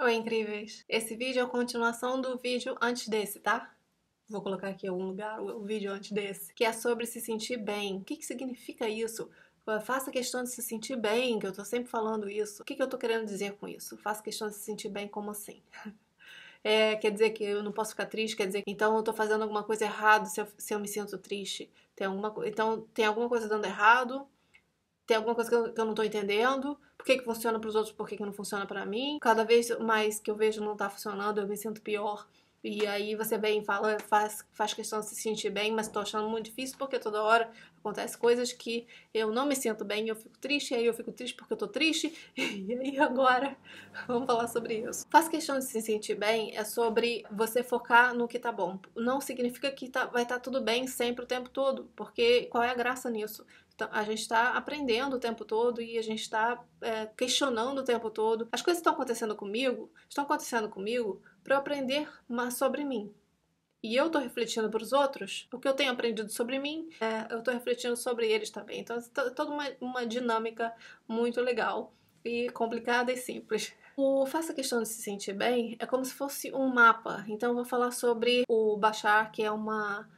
Oi, incríveis! Esse vídeo é a continuação do vídeo antes desse, tá? Vou colocar aqui em algum lugar o vídeo antes desse, que é sobre se sentir bem. O que, que significa isso? Faça questão de se sentir bem, que eu tô sempre falando isso. O que, que eu tô querendo dizer com isso? Faça questão de se sentir bem, como assim? É, quer dizer que eu não posso ficar triste, quer dizer que então eu tô fazendo alguma coisa errada se eu, se eu me sinto triste. Tem alguma, então tem alguma coisa dando errado, tem alguma coisa que eu, que eu não tô entendendo? Por que, que funciona para os outros, por que, que não funciona para mim? Cada vez mais que eu vejo não tá funcionando, eu me sinto pior. E aí você vem e fala, faz, faz questão de se sentir bem, mas tô achando muito difícil porque toda hora acontece coisas que eu não me sinto bem, eu fico triste, e aí eu fico triste porque eu tô triste, e aí agora vamos falar sobre isso. Faz questão de se sentir bem é sobre você focar no que tá bom. Não significa que tá, vai estar tá tudo bem sempre o tempo todo, porque qual é a graça nisso? Tá, a gente está aprendendo o tempo todo e a gente está é, questionando o tempo todo. As coisas estão acontecendo comigo, estão acontecendo comigo para eu aprender mais sobre mim. E eu estou refletindo para os outros o que eu tenho aprendido sobre mim, é, eu estou refletindo sobre eles também. Então, é toda uma, uma dinâmica muito legal e complicada e simples. O Faça Questão de Se Sentir Bem é como se fosse um mapa. Então, eu vou falar sobre o Bachar, que é uma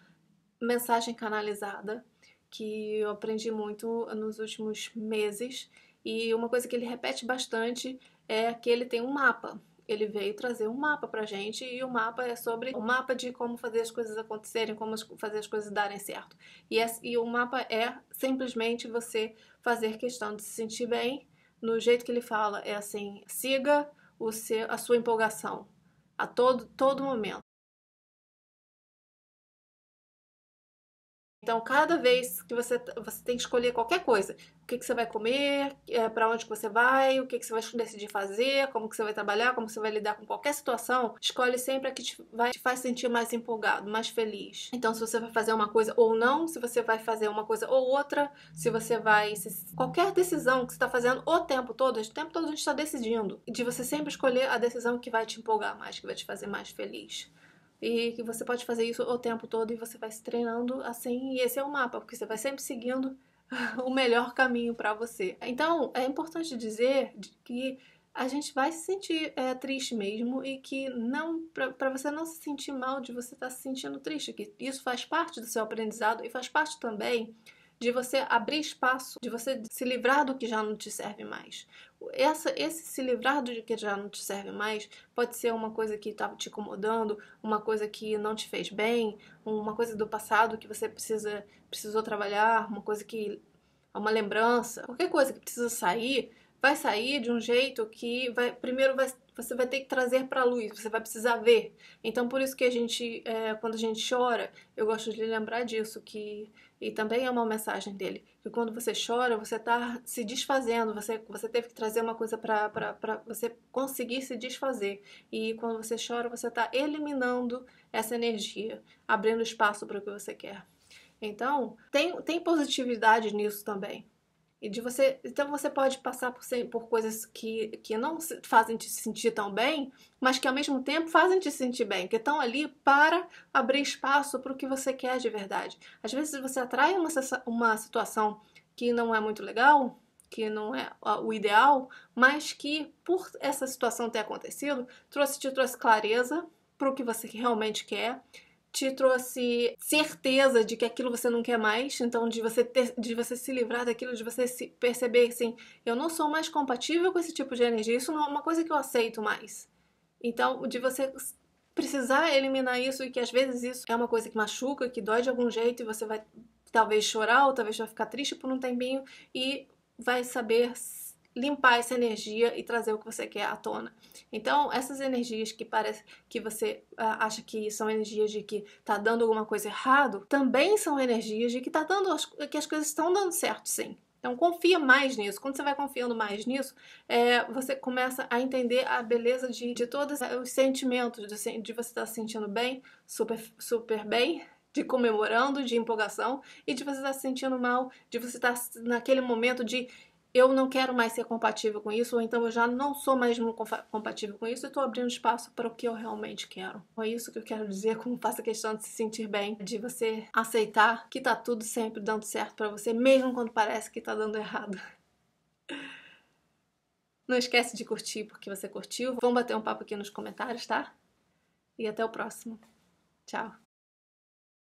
mensagem canalizada que eu aprendi muito nos últimos meses. E uma coisa que ele repete bastante é que ele tem um mapa. Ele veio trazer um mapa pra gente e o mapa é sobre o mapa de como fazer as coisas acontecerem, como fazer as coisas darem certo. E, é, e o mapa é simplesmente você fazer questão de se sentir bem. No jeito que ele fala, é assim: siga o seu, a sua empolgação a todo, todo momento. Então, cada vez que você, você tem que escolher qualquer coisa, o que, que você vai comer, eh, para onde que você vai, o que, que você vai decidir fazer, como que você vai trabalhar, como você vai lidar com qualquer situação, escolhe sempre a que te, vai, te faz sentir mais empolgado, mais feliz. Então, se você vai fazer uma coisa ou não, se você vai fazer uma coisa ou outra, se você vai... Se, qualquer decisão que você está fazendo o tempo todo, o tempo todo a gente está decidindo, de você sempre escolher a decisão que vai te empolgar mais, que vai te fazer mais feliz e que você pode fazer isso o tempo todo e você vai se treinando assim. E esse é o mapa, porque você vai sempre seguindo o melhor caminho para você. Então, é importante dizer que a gente vai se sentir é, triste mesmo e que não para você não se sentir mal de você estar tá se sentindo triste, que isso faz parte do seu aprendizado e faz parte também de você abrir espaço, de você se livrar do que já não te serve mais. Essa, esse se livrar do que já não te serve mais pode ser uma coisa que estava tá te incomodando, uma coisa que não te fez bem, uma coisa do passado que você precisa, precisou trabalhar, uma coisa que. uma lembrança, qualquer coisa que precisa sair, vai sair de um jeito que vai, primeiro vai você vai ter que trazer para a luz, você vai precisar ver. Então, por isso que a gente, é, quando a gente chora, eu gosto de lembrar disso, que e também é uma mensagem dele, que quando você chora, você está se desfazendo, você, você teve que trazer uma coisa para você conseguir se desfazer. E quando você chora, você está eliminando essa energia, abrindo espaço para o que você quer. Então, tem, tem positividade nisso também. E de você, então você pode passar por, por coisas que, que não fazem te sentir tão bem, mas que ao mesmo tempo fazem te sentir bem, que estão ali para abrir espaço para o que você quer de verdade. Às vezes você atrai uma, uma situação que não é muito legal, que não é o ideal, mas que por essa situação ter acontecido, trouxe te trouxe clareza para o que você realmente quer, te trouxe certeza de que aquilo você não quer mais, então de você ter, de você se livrar daquilo, de você se perceber assim, eu não sou mais compatível com esse tipo de energia, isso não é uma coisa que eu aceito mais. Então, de você precisar eliminar isso e que às vezes isso é uma coisa que machuca, que dói de algum jeito e você vai talvez chorar ou talvez vai ficar triste por um tempinho e vai saber limpar essa energia e trazer o que você quer à tona. Então, essas energias que parece que você ah, acha que são energias de que tá dando alguma coisa errado, também são energias de que tá dando as, que as coisas estão dando certo, sim. Então confia mais nisso. Quando você vai confiando mais nisso, é, você começa a entender a beleza de, de todos é, os sentimentos, de, de você estar tá se sentindo bem, super, super bem, de comemorando, de empolgação, e de você estar tá se sentindo mal, de você estar tá naquele momento de eu não quero mais ser compatível com isso, ou então eu já não sou mais compatível com isso e estou abrindo espaço para o que eu realmente quero. É isso que eu quero dizer com faça questão de se sentir bem, de você aceitar que tá tudo sempre dando certo para você, mesmo quando parece que tá dando errado. Não esquece de curtir porque você curtiu. Vamos bater um papo aqui nos comentários, tá? E até o próximo. Tchau.